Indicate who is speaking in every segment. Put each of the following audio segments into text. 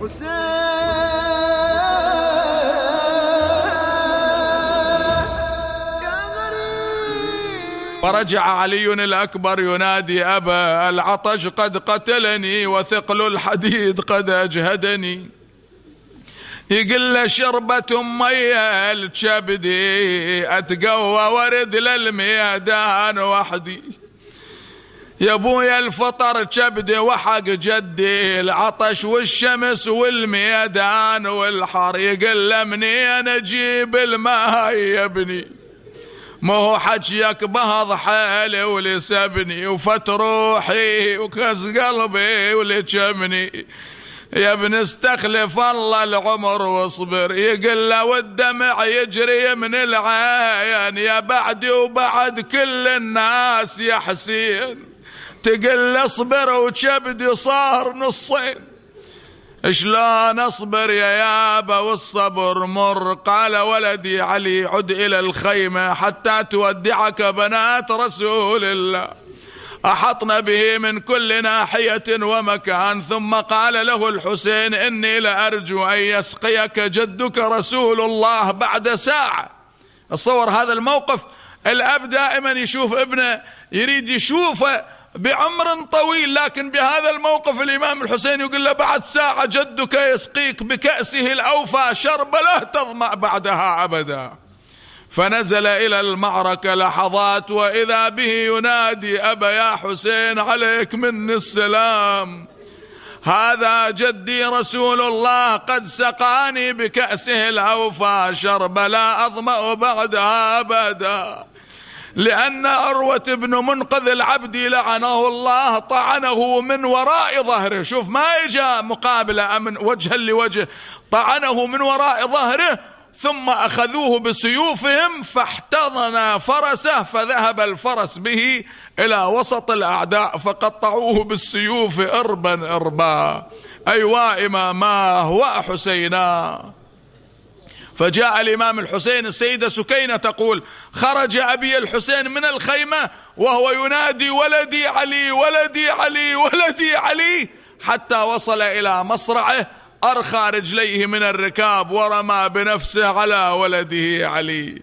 Speaker 1: فرجع علي الأكبر ينادي أبا العطش قد قتلني وثقل الحديد قد أجهدني يقل له شربة مية لكبدي أتقوى ورد للميدان وحدي يا ابويا الفطر كبدي وحق جدي العطش والشمس والميدان والحر يقل منين اجيب الماي يا ابني ما هو حكيك بهض حالي ولسبني وفت روحي وكس قلبي ولجمني يا ابن استخلف الله العمر واصبر يقل والدمع يجري من العين يا بعدي وبعد كل الناس يا حسين تقل اصبر وكبدي صار نصين شلون اصبر يا يابا والصبر مر قال ولدي علي عد الى الخيمه حتى تودعك بنات رسول الله احطنا به من كل ناحيه ومكان ثم قال له الحسين اني لارجو ان يسقيك جدك رسول الله بعد ساعه تصور هذا الموقف الاب دائما يشوف ابنه يريد يشوفه بعمر طويل لكن بهذا الموقف الإمام الحسين يقول له بعد ساعة جدك يسقيك بكأسه الأوفى شرب لا تظمأ بعدها أبدا فنزل إلى المعركة لحظات وإذا به ينادي أبا يا حسين عليك مني السلام هذا جدي رسول الله قد سقاني بكأسه الأوفى شرب لا أظمأ بعدها أبدا لأن أروة بن منقذ العبد لعنه الله طعنه من وراء ظهره شوف ما إجا مقابلة من وجها لوجه طعنه من وراء ظهره ثم أخذوه بسيوفهم فاحتضن فرسه فذهب الفرس به إلى وسط الأعداء فقطعوه بالسيوف إربا إربا أي وائما ما هو حسينا فجاء الإمام الحسين السيدة سكينة تقول خرج أبي الحسين من الخيمة وهو ينادي ولدي علي ولدي علي ولدي علي حتى وصل إلى مصرعه أرخى رجليه من الركاب ورمى بنفسه على ولده علي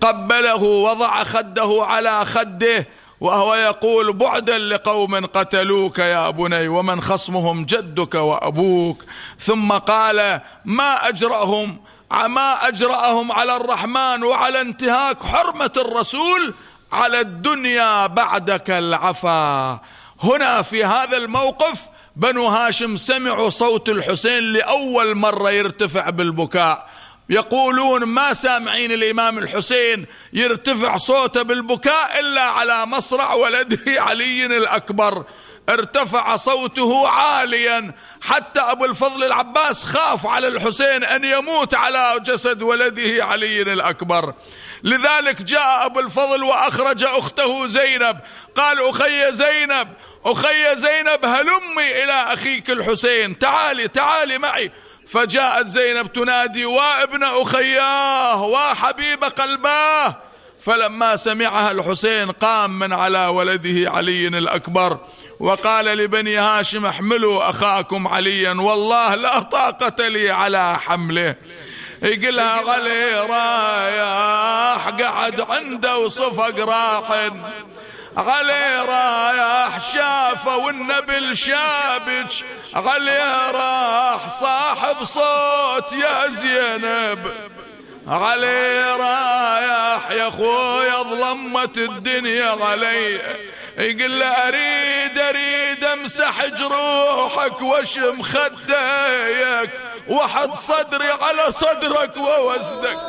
Speaker 1: قبله وضع خده على خده وهو يقول بعدا لقوم قتلوك يا بني ومن خصمهم جدك وأبوك ثم قال ما أجرأهم ما أجرأهم على الرحمن وعلى انتهاك حرمة الرسول على الدنيا بعدك العفا هنا في هذا الموقف بنو هاشم سمعوا صوت الحسين لأول مرة يرتفع بالبكاء يقولون ما سامعين الإمام الحسين يرتفع صوته بالبكاء إلا على مصرع ولده علي الأكبر ارتفع صوته عاليا حتى أبو الفضل العباس خاف على الحسين أن يموت على جسد ولده علي الأكبر لذلك جاء أبو الفضل وأخرج أخته زينب قال أخي زينب أخي زينب هلمي إلى أخيك الحسين تعالي تعالي معي فجاءت زينب تنادي وابن أخياه وحبيب قلباه فلما سمعها الحسين قام من على ولده علي الأكبر وقال لبني هاشم احملوا أخاكم عليا والله لا طاقة لي على حمله يقلها علي رايح قعد عنده وصفق راح علي رايح شافه والنبل الشابج علي راح صاحب صوت يا زينب علي رايح يا اخويا ظلمت الدنيا علي يقول له اريد اريد امسح جروحك واشم خديك وحد صدري على صدرك ووسدك